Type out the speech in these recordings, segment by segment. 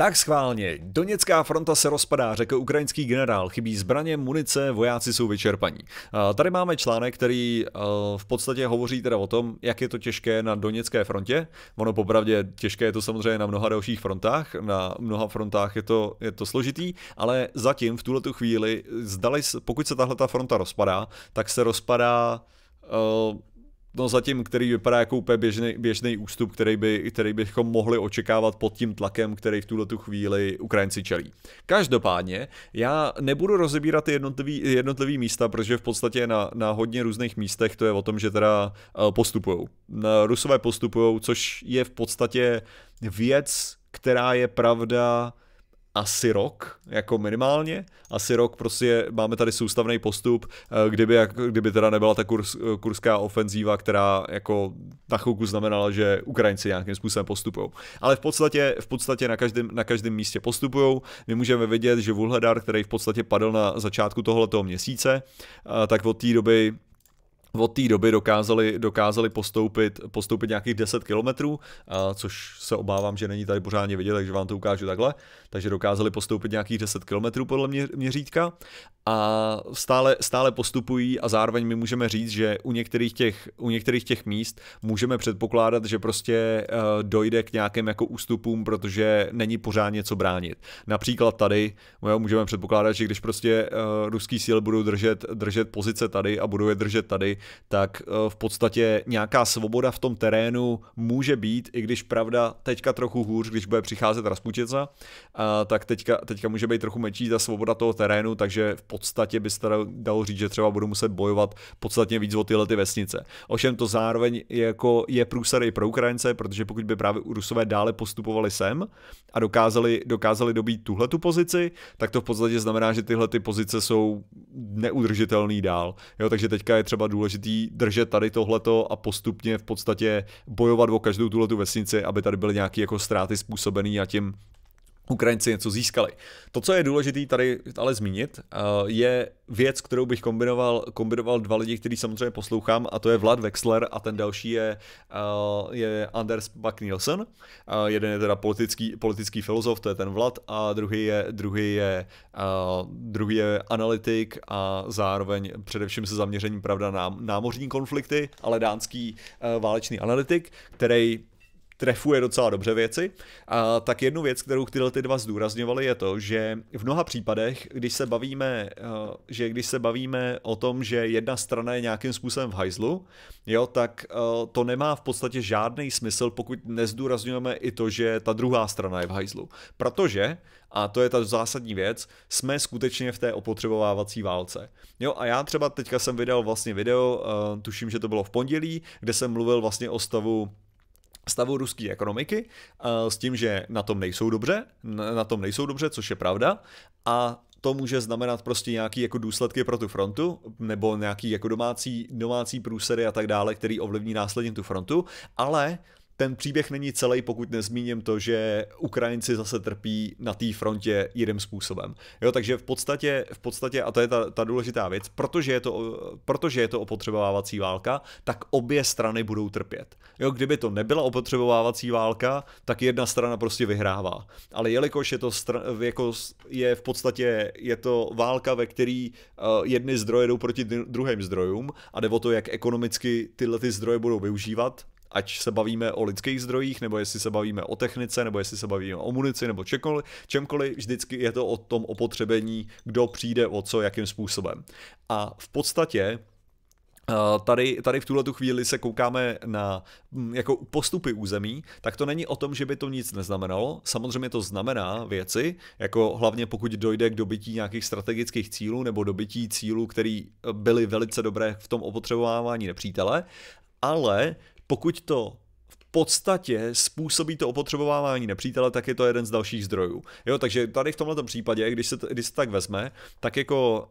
Tak schválně, Doněcká fronta se rozpadá, řekl ukrajinský generál, chybí zbraně, munice, vojáci jsou vyčerpaní. Tady máme článek, který eh, v podstatě hovoří teda o tom, jak je to těžké na Doněcké frontě. Ono popravdě těžké je to samozřejmě na mnoha dalších frontách, na mnoha frontách je to, je to složitý, ale zatím v tuhletu chvíli, zdali, pokud se tahle ta fronta rozpadá, tak se rozpadá eh, no zatím, který vypadá jako úplně běžný, běžný ústup, který, by, který bychom mohli očekávat pod tím tlakem, který v tuhle tu chvíli Ukrajinci čelí. Každopádně, já nebudu rozebírat jednotlivé jednotlivý místa, protože v podstatě na, na hodně různých místech to je o tom, že teda eh, postupují. Rusové postupují, což je v podstatě věc, která je pravda asi rok, jako minimálně. Asi rok prostě máme tady soustavný postup, eh, kdyby, jak, kdyby teda nebyla ta kurs, eh, kurská ofenzíva, která jako na chvilku znamenala, že Ukrajinci nějakým způsobem postupují. Ale v podstatě, v podstatě na, každém, na každém místě postupují. My můžeme vidět, že Vulhedar, který v podstatě padl na začátku tohoto měsíce, eh, tak od té doby od té doby dokázali, dokázali postoupit, postoupit nějakých 10 kilometrů, což se obávám, že není tady pořádně vidět, takže vám to ukážu takhle. Takže dokázali postoupit nějakých 10 kilometrů podle mě, měřítka a stále, stále postupují a zároveň my můžeme říct, že u některých těch, u některých těch míst můžeme předpokládat, že prostě uh, dojde k nějakým jako ústupům, protože není pořádně co bránit. Například tady jo, můžeme předpokládat, že když prostě uh, ruský síly budou držet, držet pozice tady a budou je držet tady, tak uh, v podstatě nějaká svoboda v tom terénu může být, i když pravda teďka trochu hůř, když bude přicházet Rasputica, uh, tak teďka, teďka může být trochu menší ta svoboda toho terénu, takže v podstatě by se dalo říct, že třeba budu muset bojovat podstatně víc o tyhle ty vesnice. Ovšem to zároveň je, jako, je průser i pro Ukrajince, protože pokud by právě Rusové dále postupovali sem a dokázali, dokázali dobít tuhle tu pozici, tak to v podstatě znamená, že tyhle ty pozice jsou neudržitelný dál. Jo, takže teďka je třeba důležitý držet tady tohleto a postupně v podstatě bojovat o každou tuhle tu vesnici, aby tady byly nějaké jako ztráty způsobené a tím Ukrajinci něco získali. To, co je důležité tady ale zmínit, eh, je věc, kterou bych kombinoval, kombinoval dva lidi, který samozřejmě poslouchám, a to je Vlad Wexler a ten další je, eh, je Anders Buck Nielsen. Eh, jeden je teda politický, politický filozof, to je ten Vlad, a druhý je, druhý je, druhý je analytik a zároveň především se zaměřením pravda na námořní konflikty, ale dánský válečný analytik, který trefuje docela dobře věci. A tak jednu věc, kterou tyhle ty dva zdůrazňovali, je to, že v mnoha případech, když se bavíme, eh, že když se bavíme o tom, že jedna strana je nějakým způsobem v hajzlu, jo, tak eh, to nemá v podstatě žádný smysl, pokud nezdůrazňujeme i to, že ta druhá strana je v hajzlu. Protože, a to je ta zásadní věc, jsme skutečně v té opotřebovávací válce. Jo, a já třeba teďka jsem vydal vlastně video, eh, tuším, že to bylo v pondělí, kde jsem mluvil vlastně o stavu stavu ruské ekonomiky eh, s tím, že na tom nejsou dobře, na tom nejsou dobře, což je pravda, a to může znamenat prostě nějaký jako důsledky pro tu frontu, nebo nějaký jako domácí, domácí průsery a tak dále, který ovlivní následně tu frontu, ale ten příběh není celý, pokud nezmíním to, že Ukrajinci zase trpí na té frontě jiným způsobem. Jo, takže v podstatě, v podstatě, a to je ta, ta důležitá věc, protože je, to, protože je to opotřebovávací válka, tak obě strany budou trpět. Jo, kdyby to nebyla opotřebovávací válka, tak jedna strana prostě vyhrává. Ale jelikož je to str- jako je v podstatě je to válka, ve který uh, jedny zdroje jdou proti druhým zdrojům a jde o to, jak ekonomicky tyhle ty zdroje budou využívat, ať se bavíme o lidských zdrojích, nebo jestli se bavíme o technice, nebo jestli se bavíme o munici, nebo čemkoliv, čemkoliv vždycky je to o tom opotřebení, kdo přijde o co, jakým způsobem. A v podstatě eh, Tady, tady v tuhle tu chvíli se koukáme na hm, jako postupy území, tak to není o tom, že by to nic neznamenalo. Samozřejmě to znamená věci, jako hlavně pokud dojde k dobytí nějakých strategických cílů nebo dobytí cílů, které byly velice dobré v tom opotřebovávání nepřítele, ale pokud to podstatě způsobí to opotřebovávání nepřítele, tak je to jeden z dalších zdrojů. Jo, takže tady v tomto případě, když se, když se tak vezme, tak jako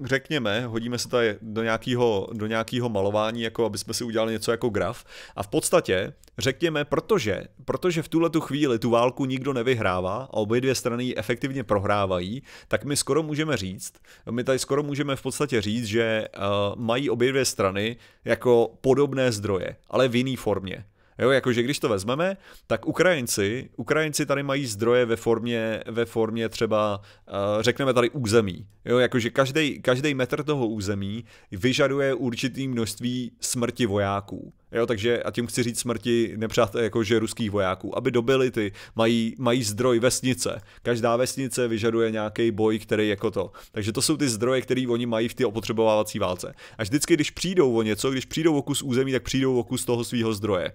uh, řekněme, hodíme se tady do nějakého, do nějakého malování, jako aby jsme si udělali něco jako graf. A v podstatě řekněme, protože, protože v tuhle tu chvíli tu válku nikdo nevyhrává a obě dvě strany ji efektivně prohrávají, tak my skoro můžeme říct, my tady skoro můžeme v podstatě říct, že uh, mají obě dvě strany jako podobné zdroje, ale v jiné formě. Jo, jakože když to vezmeme, tak Ukrajinci, Ukrajinci tady mají zdroje ve formě, ve formě třeba, eh, řekneme tady území. Jo, jakože každý, každý metr toho území vyžaduje určitý množství smrti vojáků. Jo, takže a tím chci říct smrti nepřátel, jakože ruských vojáků. Aby dobili ty, mají, mají zdroj vesnice. Každá vesnice vyžaduje nějaký boj, který jako to. Takže to jsou ty zdroje, které oni mají v ty opotřebovávací válce. A vždycky, když přijdou o něco, když přijdou o kus území, tak přijdou o kus toho svého zdroje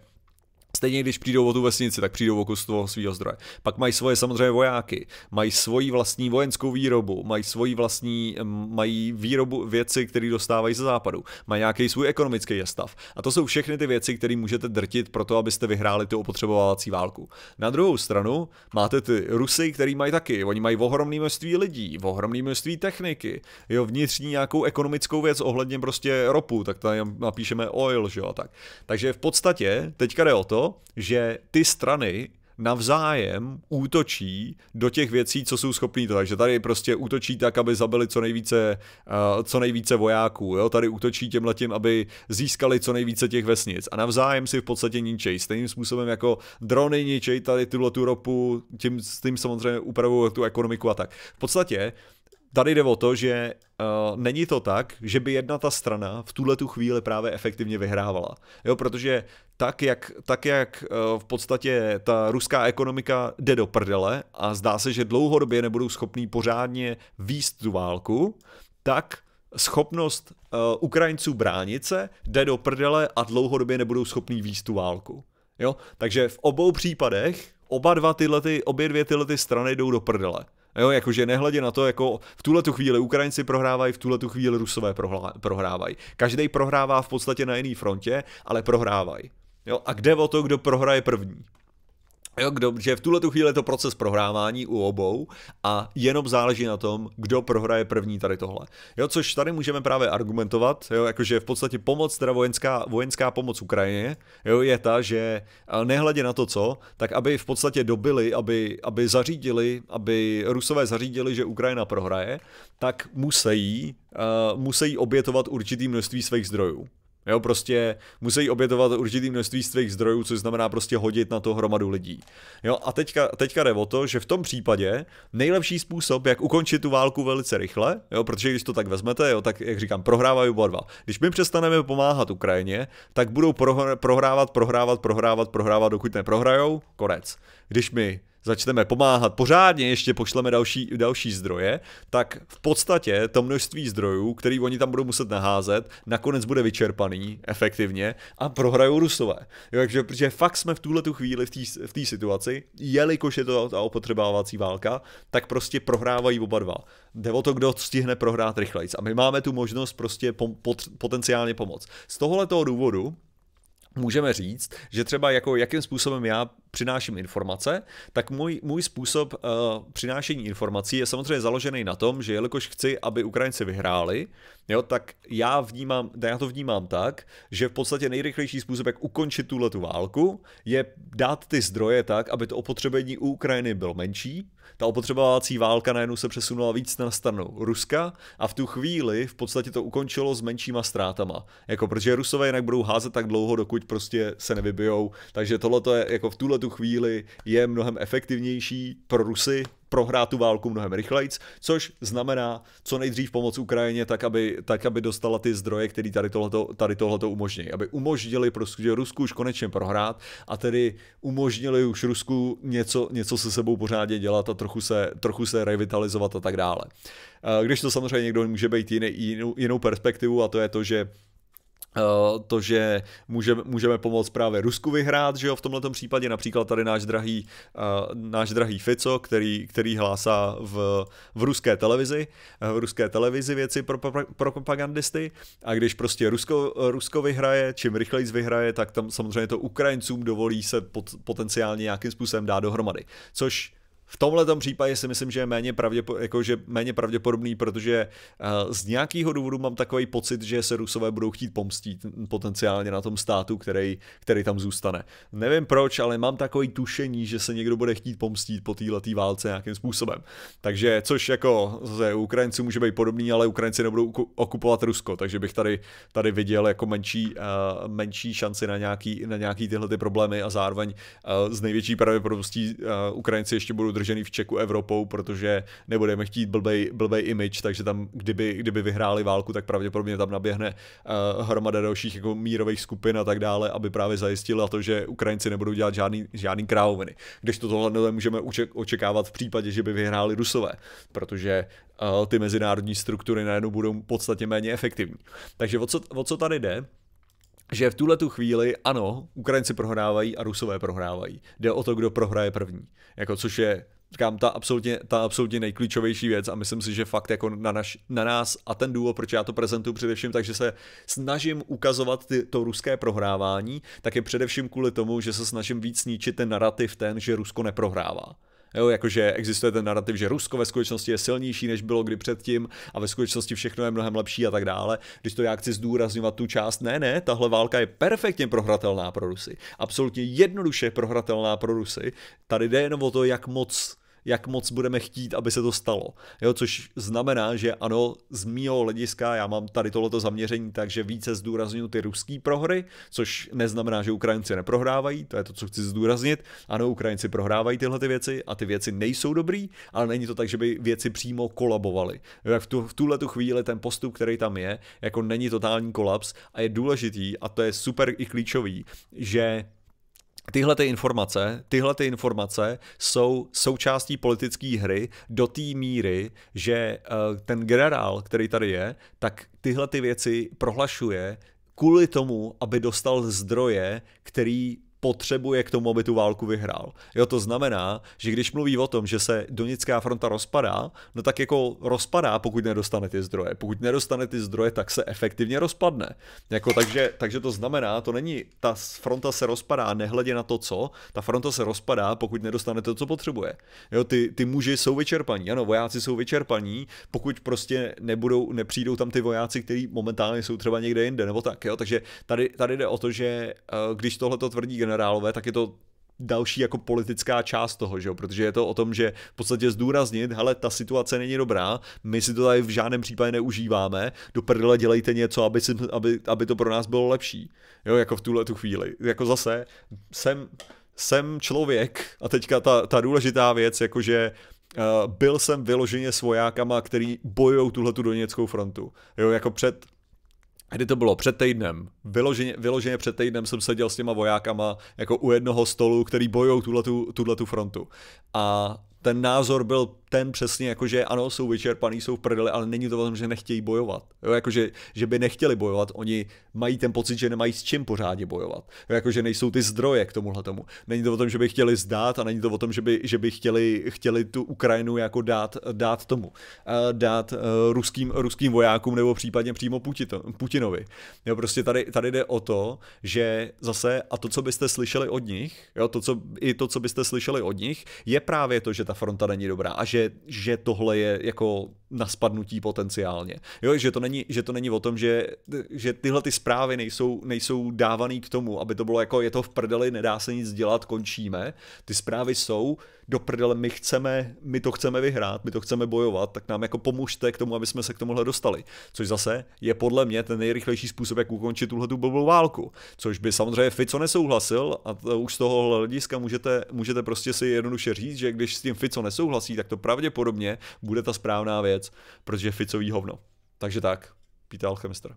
stejně když přijdou o tu vesnici, tak přijdou o kus toho svého zdroje. Pak mají svoje samozřejmě vojáky, mají svoji vlastní vojenskou výrobu, mají svoji vlastní, mají výrobu věci, které dostávají ze západu, mají nějaký svůj ekonomický stav. A to jsou všechny ty věci, které můžete drtit pro to, abyste vyhráli tu opotřebovávací válku. Na druhou stranu máte ty Rusy, který mají taky, oni mají ohromné množství lidí, ohromné množství techniky, jo, vnitřní nějakou ekonomickou věc ohledně prostě ropu, tak tam napíšeme oil, že jo, tak. Takže v podstatě teďka jde o to, že ty strany navzájem útočí do těch věcí, co jsou schopní to. Takže tady prostě útočí tak, aby zabili co nejvíce, uh, co nejvíce vojáků. Jo? Tady útočí těm letím, aby získali co nejvíce těch vesnic. A navzájem si v podstatě ničej. Stejným způsobem jako drony ničej tady tuhle tu ropu, tím, s tím samozřejmě upravují tu ekonomiku a tak. V podstatě tady jde o to, že uh, není to tak, že by jedna ta strana v tuhle tu chvíli právě efektivně vyhrávala. Jo, protože tak, jak, tak, jak uh, v podstatě ta ruská ekonomika jde do prdele a zdá se, že dlouhodobě nebudou schopní pořádně výst tu válku, tak schopnost uh, Ukrajinců bránit se jde do prdele a dlouhodobě nebudou schopní výst tu válku. Jo? Takže v obou případech oba dva tyhle, obě dvě tyhle strany jdou do prdele. Jo, jakože nehledě na to, jako v tuhle tu chvíli Ukrajinci prohrávají, v tuhle tu chvíli Rusové prohrávají. Každý prohrává v podstatě na jiný frontě, ale prohrávají. Jo, a kde o to, kdo prohraje první? Jo, kdo, že v tuhle tu chvíli je to proces prohrávání u obou a jenom záleží na tom, kdo prohraje první tady tohle. Jo, což tady můžeme právě argumentovat, jo, jakože v podstatě pomoc, teda vojenská, vojenská pomoc Ukrajině, jo, je ta, že nehledě na to co, tak aby v podstatě dobili, aby, aby zařídili, aby Rusové zařídili, že Ukrajina prohraje, tak musí, uh, musí obětovat určitý množství svých zdrojů. Jo, prostě musí obětovat určitý množství svých zdrojů, což znamená prostě hodit na to hromadu lidí. Jo, a teďka, teďka jde o to, že v tom případě nejlepší způsob, jak ukončit tu válku velice rychle, jo, protože když to tak vezmete, jo, tak jak říkám, prohrávají oba dva. Když my přestaneme pomáhat Ukrajině, tak budou prohr- prohrávat, prohrávat, prohrávat, prohrávat, dokud neprohrajou, konec. Když my začneme pomáhat pořádně, ještě pošleme další, další zdroje, tak v podstatě to množství zdrojů, který oni tam budou muset naházet, nakonec bude vyčerpaný efektivně a prohrajou Rusové. Jo, takže protože fakt jsme v tuhle tu chvíli v té v situaci, jelikož je to ta opotřebávací válka, tak prostě prohrávají oba dva. Jde o to, kdo stihne prohrát rychleji, A my máme tu možnost prostě pom- pot- potenciálně pomoct. Z tohoto důvodu můžeme říct, že třeba jako jakým způsobem já přináším informace, tak můj, můj způsob uh, přinášení informací je samozřejmě založený na tom, že jelikož chci, aby Ukrajinci vyhráli, jo, tak já, vnímám, já to vnímám tak, že v podstatě nejrychlejší způsob, jak ukončit tuhle tu válku, je dát ty zdroje tak, aby to opotřebení u Ukrajiny bylo menší, ta opotřebovací válka najednou se přesunula víc na stranu Ruska a v tu chvíli v podstatě to ukončilo s menšíma ztrátama. Jako protože Rusové jinak budou házet tak dlouho, dokud prostě se nevybijou. Takže tohle je jako v tuhle tu chvíli je mnohem efektivnější pro Rusy prohrát tu válku mnohem rychleji, což znamená co nejdřív pomoc Ukrajině, tak aby, tak aby dostala ty zdroje, které tady tohleto, tady tohleto umožní. Aby umožnili prostě Rusku už konečně prohrát a tedy umožnili už Rusku něco, něco se sebou pořádně dělat a trochu se, trochu se revitalizovat a tak dále. Eh, když to samozřejmě někdo může být jiný, jinou, jinou perspektivu a to je to, že Eh, to, že můžeme, můžeme pomoct právě Rusku vyhrát, že jo, v tomhle případě například tady náš drahý, eh, náš drahý Fico, který, který hlásá v, v ruské televizi, eh, v ruské televizi věci pro, pro, pro propagandisty a když prostě Rusko, Rusko vyhraje, čím rychleji vyhraje, tak tam samozřejmě to Ukrajincům dovolí se pot, potenciálně nějakým způsobem dát dohromady, což v tomhle případě si myslím, že je méně, pravděpo, jako, že méně pravděpodobný, protože eh, z nějakého důvodu mám takový pocit, že se Rusové budou chtít pomstít potenciálně na tom státu, který, který tam zůstane. Nevím proč, ale mám takový tušení, že se někdo bude chtít pomstít po této válce nějakým způsobem. Takže, což jako ze Ukrajinců může být podobný, ale Ukrajinci nebudou okupovat Rusko, takže bych tady, tady viděl jako menší, eh, menší šanci na nějaký, na nějaký tyhle ty problémy a zároveň eh, z největší pravděpodobností Ukrajinci ještě budou držet držený v Čeku Evropou, protože nebudeme chtít blbej, blbej image, takže tam, kdyby, kdyby vyhráli válku, tak pravděpodobně tam naběhne uh, hromada dalších jako mírových skupin a tak dále, aby právě zajistila to, že Ukrajinci nebudou dělat žádný, žádný královiny. Když to tohle můžeme očekávat v případě, že by vyhráli Rusové, protože uh, ty mezinárodní struktury najednou budou podstatně méně efektivní. Takže o co, o co tady jde? že v tuhle tu chvíli, ano, Ukrajinci prohrávají a Rusové prohrávají. Jde o to, kdo prohraje první. Jako, což je říkám, ta absolutně, ta absolutně nejklíčovější věc a myslím si, že fakt jako na, naš, na nás a ten důvod, proč já to prezentuju především, takže se snažím ukazovat ty, to ruské prohrávání, tak je především kvůli tomu, že se snažím víc ničit ten narrativ ten, že Rusko neprohrává. Jo, jakože existuje ten narrativ, že Rusko ve skutečnosti je silnější, než bylo kdy předtím a ve skutečnosti všechno je mnohem lepší a tak dále. Když to já chci zdůrazňovat tu část, ne, ne, tahle válka je perfektně prohratelná pro Rusy. Absolutně jednoduše prohratelná pro Rusy. Tady jde jenom o to, jak moc jak moc budeme chtít, aby se to stalo. Jo, což znamená, že ano, z mýho hlediska já mám tady tohleto zaměření, takže více zdůraznuju ty ruský prohry, což neznamená, že Ukrajinci neprohrávají, to je to, co chci zdůraznit. Ano, Ukrajinci prohrávají tyhle ty věci a ty věci nejsou dobrý, ale není to tak, že by věci přímo kolabovaly. Jo, v, tu, v tuhle tu chvíli ten postup, který tam je, jako není totální kolaps a je důležitý a to je super i klíčový, že Tyhle ty informace, tyhle ty informace jsou součástí politické hry do té míry, že eh, ten generál, který tady je, tak tyhle ty věci prohlašuje kvůli tomu, aby dostal zdroje, který potřebuje k tomu, aby tu válku vyhrál. Jo, to znamená, že když mluví o tom, že se Donická fronta rozpadá, no tak jako rozpadá, pokud nedostane ty zdroje. Pokud nedostane ty zdroje, tak se efektivně rozpadne. Jako, takže, takže to znamená, to není, ta fronta se rozpadá nehledě na to, co, ta fronta se rozpadá, pokud nedostane to, co potřebuje. Jo, ty, ty muži jsou vyčerpaní, ano, vojáci jsou vyčerpaní, pokud prostě nebudou, nepřijdou tam ty vojáci, kteří momentálně jsou třeba někde jinde, nebo tak, jo, takže tady, tady jde o to, že eh, když tohle to tvrdí generál, generálové, tak je to další jako politická část toho, že jo? protože je to o tom, že v podstatě zdůraznit, hele, ta situace není dobrá, my si to tady v žádném případě neužíváme, do prdele dělejte něco, aby, si, aby, aby to pro nás bylo lepší, jo, jako v tuhle tu chvíli, jako zase jsem, jsem člověk a teďka ta, ta důležitá věc, jakože Uh, eh, byl jsem vyloženě s vojákama, který bojují tuhle tu Doněckou frontu. Jo, jako před kdy to bylo před týdnem, vyloženě, vyloženě před týdnem jsem seděl s těma vojákama jako u jednoho stolu, který bojují tuhletu, tu frontu. A ten názor byl ten přesně, jako že ano, jsou vyčerpaný, jsou v prdeli, ale není to o tom, že nechtějí bojovat. Jo, jakože, že by nechtěli bojovat, oni mají ten pocit, že nemají s čím pořádně bojovat. Jo, jakože nejsou ty zdroje k tomuhle tomu. Není to o tom, že by chtěli zdát a není to o tom, že by, že by chtěli, chtěli tu Ukrajinu jako dát, dát tomu. Eh, dát eh, ruským, ruským vojákům nebo případně přímo Putinovi. Jo, prostě tady, tady jde o to, že zase, a to, co byste slyšeli od nich, jo, to, co, i to, co byste slyšeli od nich, je právě to, že ta ta fronta není dobrá a že, že tohle je jako na spadnutí potenciálně. Jo, že to není, že to není o tom, že, že tyhle ty zprávy nejsou, nejsou dávaný k tomu, aby to bylo jako je to v prdeli, nedá se nic dělat, končíme. Ty zprávy jsou do prdele, my chceme, my to chceme vyhrát, my to chceme bojovat, tak nám jako pomůžte k tomu, aby jsme se k tomuhle dostali. Což zase je podle mě ten nejrychlejší způsob, jak ukončit tuhle tu blbou válku. Což by samozřejmě Fico nesouhlasil a to už z toho hlediska můžete, můžete prostě si jednoduše říct, že když s tím Fico nesouhlasí, tak to pravděpodobně bude ta správná věc věc, protože je ficový hovno. Takže tak, Peter Alchemister.